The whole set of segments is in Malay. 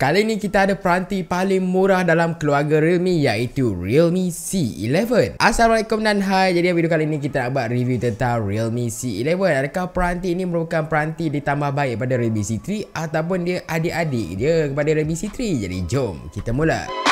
Kali ni kita ada peranti paling murah dalam keluarga Realme iaitu Realme C11. Assalamualaikum dan hai. Jadi video kali ni kita nak buat review tentang Realme C11. Adakah peranti ini merupakan peranti ditambah baik pada Realme C3 ataupun dia adik-adik dia kepada Realme C3? Jadi jom kita mula.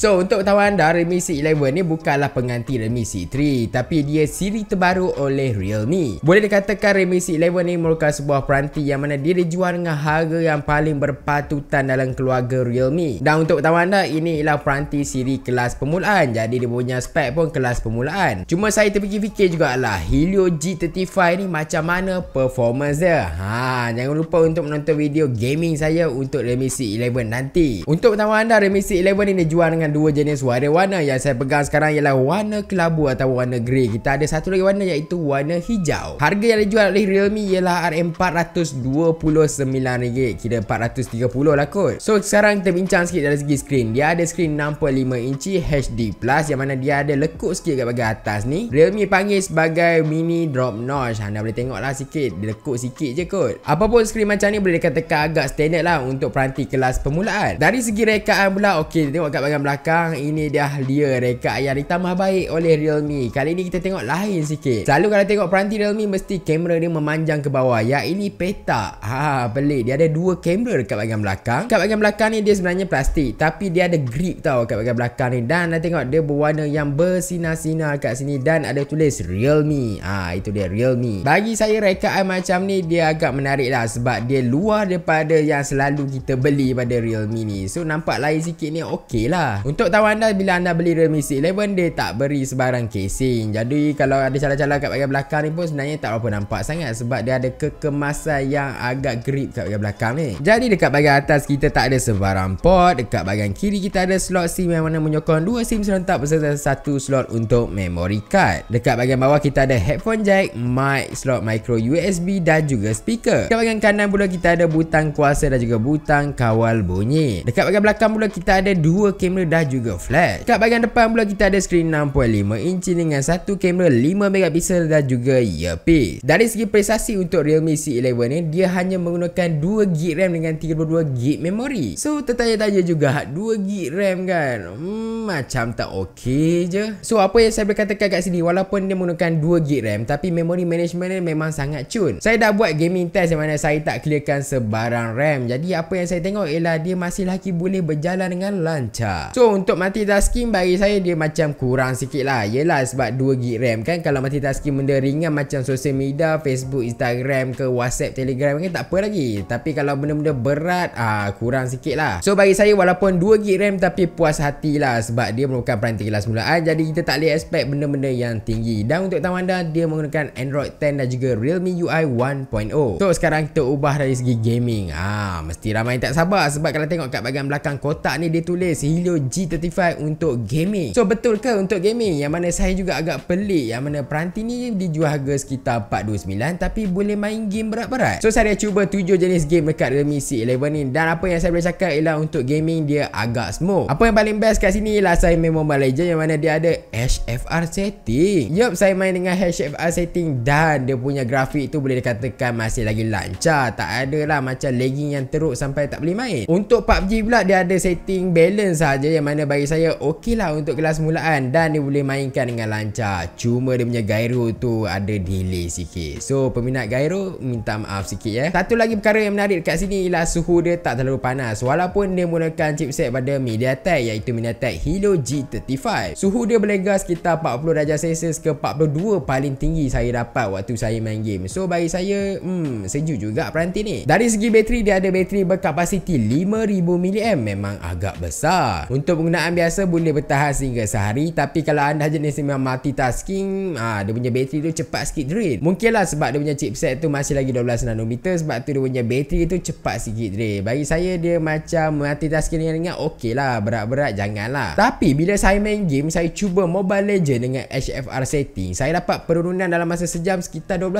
So untuk tahu anda Redmi C11 ni bukanlah pengganti Redmi C3 Tapi dia siri terbaru oleh Realme Boleh dikatakan Redmi C11 ni merupakan sebuah peranti Yang mana dia dijual dengan harga yang paling berpatutan dalam keluarga Realme Dan untuk tahu anda ini ialah peranti siri kelas permulaan Jadi dia punya spek pun kelas permulaan Cuma saya terfikir-fikir jugalah Helio G35 ni macam mana performance dia ha, Jangan lupa untuk menonton video gaming saya untuk Redmi C11 nanti Untuk tahu anda Redmi C11 ni dia jual dengan dengan dua jenis warna-warna yang saya pegang sekarang ialah warna kelabu atau warna grey. Kita ada satu lagi warna iaitu warna hijau. Harga yang dijual oleh Realme ialah RM429. Kira RM430 lah kot. So sekarang kita bincang sikit dari segi skrin. Dia ada skrin 6.5 inci HD Plus yang mana dia ada lekuk sikit kat bagian atas ni. Realme panggil sebagai mini drop notch. Anda boleh tengok lah sikit. Dia lekuk sikit je kot. Apapun skrin macam ni boleh dikatakan agak standard lah untuk peranti kelas permulaan. Dari segi rekaan pula, okey tengok kat bagian belakang belakang ini dah dia rekat yang ditambah baik oleh Realme. Kali ini kita tengok lain sikit. Selalu kalau tengok peranti Realme mesti kamera dia memanjang ke bawah. Ya ini petak. Ha pelik. Dia ada dua kamera dekat bahagian belakang. Dekat bahagian belakang ni dia sebenarnya plastik tapi dia ada grip tau dekat bahagian belakang ni dan dah tengok dia berwarna yang bersinar-sinar kat sini dan ada tulis Realme. Ha itu dia Realme. Bagi saya rekaan macam ni dia agak menarik lah sebab dia luar daripada yang selalu kita beli pada Realme ni. So nampak lain sikit ni okey lah. Untuk tahu anda bila anda beli Realme 611 dia tak beri sebarang casing. Jadi kalau ada cala-cala kat bahagian belakang ni pun sebenarnya tak apa nampak sangat sebab dia ada kekemasan yang agak grip kat bahagian belakang ni. Jadi dekat bahagian atas kita tak ada sebarang port, dekat bahagian kiri kita ada slot SIM yang mana menyokong dua SIM serentak beserta satu slot untuk memory card. Dekat bahagian bawah kita ada headphone jack, mic, slot micro USB dan juga speaker. Dekat bahagian kanan pula kita ada butang kuasa dan juga butang kawal bunyi. Dekat bahagian belakang pula kita ada dua kamera dan juga flash. Kat bahagian depan pula kita ada skrin 6.5 inci dengan satu kamera 5 megapiksel dan juga earpiece. Dari segi prestasi untuk Realme C11 ni dia hanya menggunakan 2GB RAM dengan 32GB memory. So tertanya-tanya juga 2GB RAM kan. Hmm, macam tak okey je. So apa yang saya berkatakan kat sini walaupun dia menggunakan 2GB RAM tapi memory management dia memang sangat cun. Saya dah buat gaming test di mana saya tak clearkan sebarang RAM. Jadi apa yang saya tengok ialah dia masih lagi boleh berjalan dengan lancar. So, So untuk multitasking bagi saya dia macam kurang sikit lah Yelah sebab 2GB RAM kan Kalau multitasking benda ringan macam social media Facebook, Instagram ke WhatsApp, Telegram kan tak apa lagi Tapi kalau benda-benda berat ah kurang sikit lah So bagi saya walaupun 2GB RAM tapi puas hati lah Sebab dia merupakan peranti kelas mulaan ah, Jadi kita tak boleh expect benda-benda yang tinggi Dan untuk tangan anda dia menggunakan Android 10 dan juga Realme UI 1.0 So sekarang kita ubah dari segi gaming Ah mesti ramai tak sabar Sebab kalau tengok kat bagian belakang kotak ni dia tulis Helio G35 untuk gaming So betul ke untuk gaming Yang mana saya juga agak pelik Yang mana peranti ni dijual harga sekitar 429 Tapi boleh main game berat-berat So saya cuba 7 jenis game dekat Realme C11 ni Dan apa yang saya boleh cakap ialah untuk gaming dia agak smooth Apa yang paling best kat sini ialah saya main Mobile Legends Yang mana dia ada HFR setting Yup saya main dengan HFR setting Dan dia punya grafik tu boleh dikatakan masih lagi lancar Tak ada lah macam lagging yang teruk sampai tak boleh main Untuk PUBG pula dia ada setting balance saja yang mana bagi saya okey lah untuk kelas mulaan dan dia boleh mainkan dengan lancar cuma dia punya gyro tu ada delay sikit so peminat gyro minta maaf sikit ya satu lagi perkara yang menarik dekat sini ialah suhu dia tak terlalu panas walaupun dia menggunakan chipset pada MediaTek iaitu MediaTek Helio G35 suhu dia berlegar sekitar 40 darjah Celsius ke 42 paling tinggi saya dapat waktu saya main game so bagi saya hmm sejuk juga peranti ni dari segi bateri dia ada bateri berkapasiti 5000 mAh memang agak besar untuk untuk penggunaan biasa boleh bertahan sehingga sehari tapi kalau anda jenis memang multitasking ah ha, dia punya bateri tu cepat sikit drain mungkinlah sebab dia punya chipset tu masih lagi 12 nanometer sebab tu dia punya bateri tu cepat sikit drain bagi saya dia macam multitasking dengan ringan okey lah berat-berat janganlah tapi bila saya main game saya cuba Mobile Legend dengan HFR setting saya dapat penurunan dalam masa sejam sekitar 12%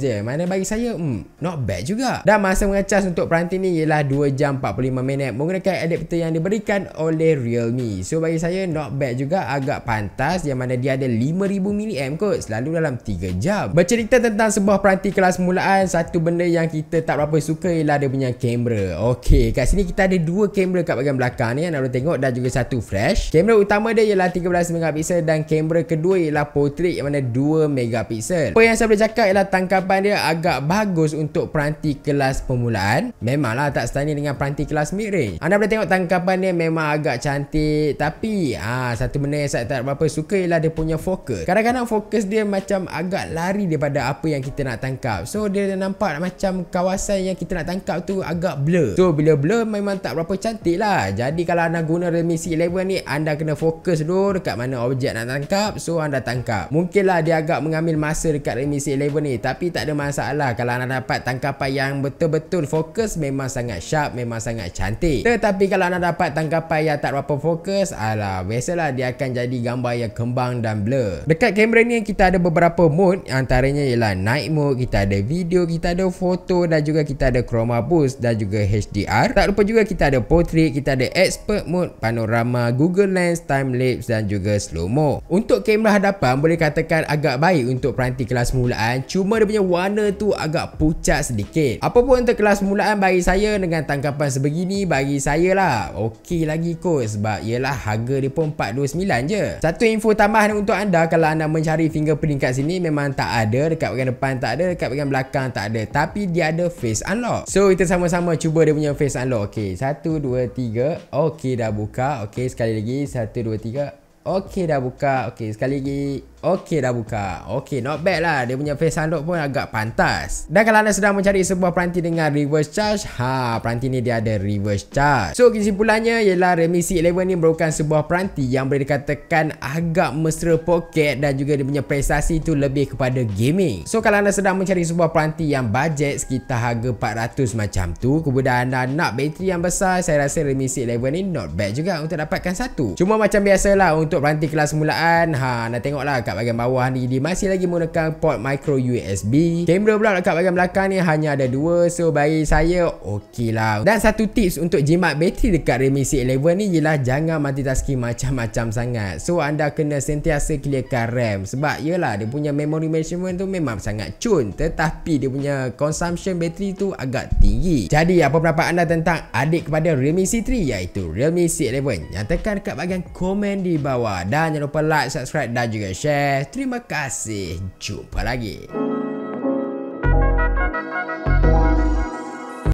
je mana bagi saya hmm not bad juga dan masa mengecas untuk peranti ni ialah 2 jam 45 minit menggunakan adapter yang diberikan oleh Realme So bagi saya not bad juga Agak pantas Yang mana dia ada 5000 mAh kot Selalu dalam 3 jam Bercerita tentang sebuah peranti kelas mulaan Satu benda yang kita tak berapa suka Ialah dia punya kamera Okay kat sini kita ada dua kamera kat bagian belakang ni Yang nak tengok Dan juga satu flash Kamera utama dia ialah 13 megapiksel Dan kamera kedua ialah portrait Yang mana 2 megapiksel Apa yang saya boleh cakap ialah Tangkapan dia agak bagus Untuk peranti kelas pemulaan. Memanglah tak setanding dengan peranti kelas mid-range Anda boleh tengok tangkapan dia Memang agak cantik cantik tapi ah ha, satu benda yang saya tak berapa suka ialah dia punya fokus. Kadang-kadang fokus dia macam agak lari daripada apa yang kita nak tangkap. So dia nampak macam kawasan yang kita nak tangkap tu agak blur. So bila blur memang tak berapa cantik lah. Jadi kalau anda guna Realme C11 ni anda kena fokus dulu dekat mana objek nak tangkap so anda tangkap. Mungkinlah dia agak mengambil masa dekat Realme C11 ni tapi tak ada masalah kalau anda dapat tangkapan yang betul-betul fokus memang sangat sharp memang sangat cantik. Tetapi kalau anda dapat tangkapan yang tak berapa apa fokus Alah biasalah dia akan jadi gambar yang kembang dan blur Dekat kamera ni kita ada beberapa mode Antaranya ialah night mode Kita ada video Kita ada foto Dan juga kita ada chroma boost Dan juga HDR Tak lupa juga kita ada portrait Kita ada expert mode Panorama Google Lens Time lapse Dan juga slow mo Untuk kamera hadapan Boleh katakan agak baik Untuk peranti kelas mulaan Cuma dia punya warna tu Agak pucat sedikit Apapun untuk kelas mulaan Bagi saya dengan tangkapan sebegini Bagi saya lah Okey lagi kot sebab ialah harga dia pun 429 je. Satu info tambahan untuk anda kalau anda mencari fingerprint kat sini memang tak ada dekat bahagian depan tak ada dekat bahagian belakang tak ada tapi dia ada face unlock. So kita sama-sama cuba dia punya face unlock. Okey, 1 2 3. Okey dah buka. Okey sekali lagi 1 2 3. Okey dah buka. Okey sekali lagi. Okey dah buka Okey not bad lah Dia punya face unlock pun agak pantas Dan kalau anda sedang mencari sebuah peranti dengan reverse charge ha, peranti ni dia ada reverse charge So kesimpulannya ialah Redmi C11 ni merupakan sebuah peranti Yang boleh dikatakan agak mesra pocket Dan juga dia punya prestasi tu lebih kepada gaming So kalau anda sedang mencari sebuah peranti yang budget Sekitar harga 400 macam tu Kemudian anda nak bateri yang besar Saya rasa Redmi C11 ni not bad juga untuk dapatkan satu Cuma macam biasalah untuk peranti kelas mulaan ha, Anda tengoklah kat bahagian bawah ni dia masih lagi menggunakan port micro USB kamera pula kat bahagian belakang ni hanya ada dua so bagi saya okey lah dan satu tips untuk jimat bateri dekat Redmi C11 ni ialah jangan multitasking macam-macam sangat so anda kena sentiasa clearkan RAM sebab yelah dia punya memory management tu memang sangat cun tetapi dia punya consumption bateri tu agak tinggi jadi apa pendapat anda tentang adik kepada Realme C3 iaitu Realme C11 nyatakan dekat bahagian komen di bawah dan jangan lupa like, subscribe dan juga share Terima kasih. Jumpa lagi.